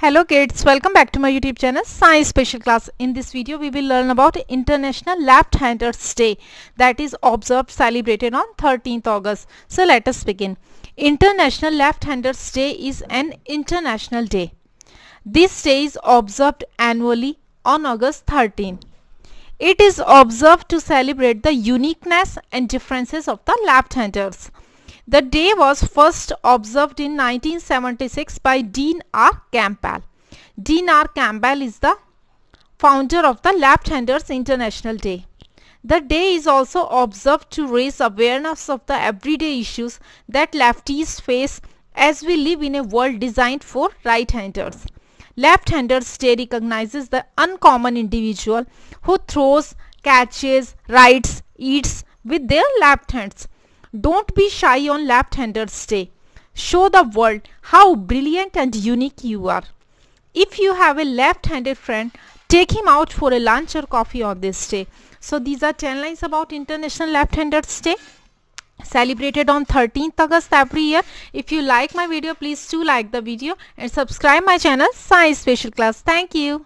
Hello kids, welcome back to my YouTube channel Science Special Class. In this video we will learn about International Left-Handers Day that is observed celebrated on 13th August. So let us begin. International Left-Handers Day is an international day. This day is observed annually on August 13. It is observed to celebrate the uniqueness and differences of the left-handers. The day was first observed in 1976 by Dean R. Campbell. Dean R. Campbell is the founder of the Left-Handers International Day. The day is also observed to raise awareness of the everyday issues that lefties face as we live in a world designed for right-handers. Left-handers day recognizes the uncommon individual who throws, catches, writes, eats with their left hands. Don't be shy on left-handers day. Show the world how brilliant and unique you are. If you have a left-handed friend, take him out for a lunch or coffee on this day. So these are 10 lines about International Left-Handers Day celebrated on 13th August every year. If you like my video, please do like the video and subscribe my channel Science Special Class. Thank you.